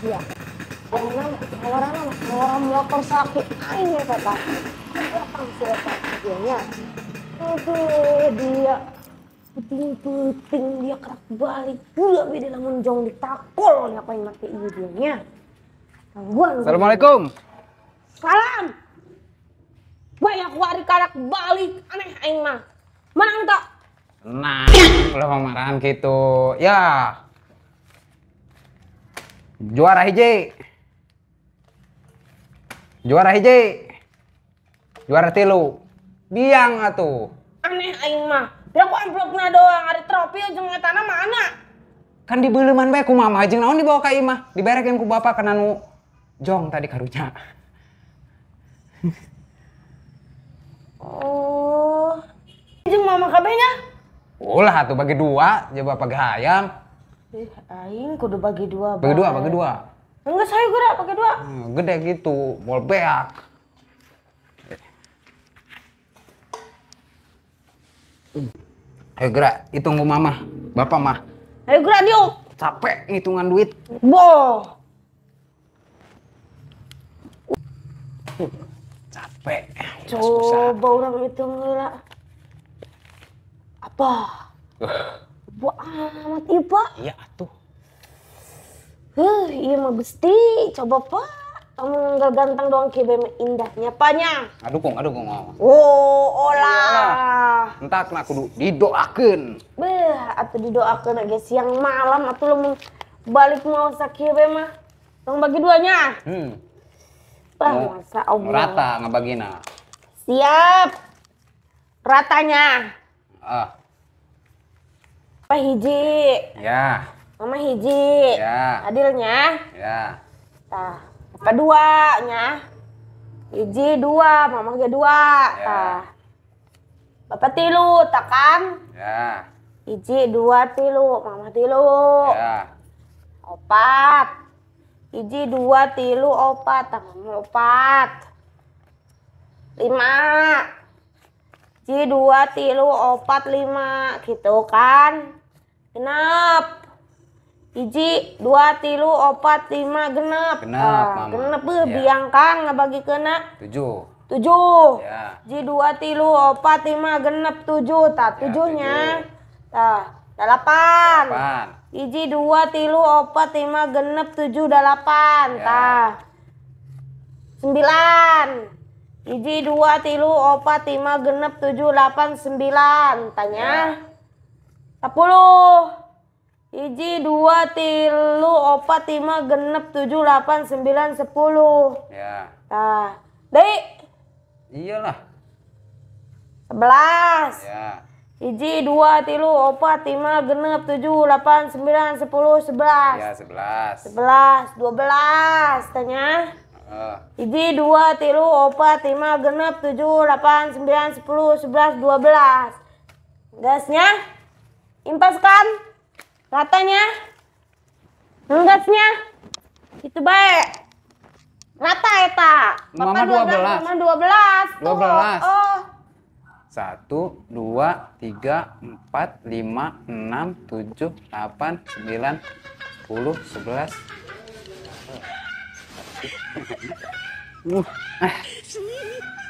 Iya. Orang orang orang motor sakit aing ya kata. Datang siapa videonya. Itu dia puting-puting dia kerak balik gula beda namun jong ditakol yang ngapain ini dia nya Assalamualaikum. Salam. Banyak wari karak balik aneh aing mah. Mana entak? Nah, ulah marahan gitu. Ya, Juara hiji. Juara hiji. Juara tilu. Biang atuh. Aneh aing mah. kok amplopna doang, ada trofi ujung tanah mana? Kan dibeuleuman bae ku mama jeung naon dibawa ka imah, diberekeun ku bapak kana nu jong tadi karunya. oh. Jeung mama kabehnya? Ulah tuh bagi dua, jeung bapak gahayam. Eh, aing kudu bagi dua. Bagi dua, bagi dua. Enggak saya gerak pakai dua. Hmm, gede gitu, mau beak. Ayo gerak, hitung gue mama, bapak mah. Ayo gerak dia. Capek hitungan duit. Bo. Capek. Coba orang hitung gerak. Apa? ibu amat ibu. Iya, iya atuh. Huh, iya mah besti. Coba pak. Kamu nggak ganteng doang kibem indahnya panya. Aduh kong, aduh kong. Oh, olah. Entah kena kudu didoakan. Beh, atau didoakan aja siang malam atau lo mau balik mau sakit mah. Tong bagi duanya. Hmm. Bah, masa Allah. Rata ngebagina. Siap. Ratanya. Ah. Papa hiji. Ya. Mama hiji. Ya. Adilnya. Ya. Tah. Papa dua nya. Hiji dua, mama juga dua. Ya. Tah. Bapak tilu, kan? Ya. Hiji dua tilu, mama tilu. Ya. Opat. Hiji dua tilu opat, mama opat. Lima. Hiji dua tilu opat lima, gitu kan? genap iji dua tilu opat lima genap genap uh, genep ya. nggak bagi kena tujuh tujuh ya. Iji dua tilu opat lima genep tujuh tak tujuhnya ya, delapan iji dua tilu opat lima genep tujuh delapan ya. sembilan iji dua tilu opat lima genep tujuh delapan sembilan tanya ya. 10 Iji, dua, tilu, opat, lima, genep, tujuh, delapan, sembilan, sepuluh. Ya. Nah, dari. Iyalah. Sebelas. Ya. Iji, dua, tilu, opat, lima, genep, tujuh, delapan, sembilan, sepuluh, sebelas. Ya, sebelas. Sebelas, dua belas, tanya. Uh. Iji, dua, tilu, opat, lima, genep, tujuh, delapan, sembilan, sepuluh, sebelas, dua belas. Gasnya? Impaskan, Ratanya? Ngegasnya? Itu baik. Rata eta. Ya, mama dua belas, Mama dua belas dua Oh. satu, dua, tiga, empat, lima, enam, tujuh, delapan, sembilan, sepuluh, sebelas. Uh. Eh.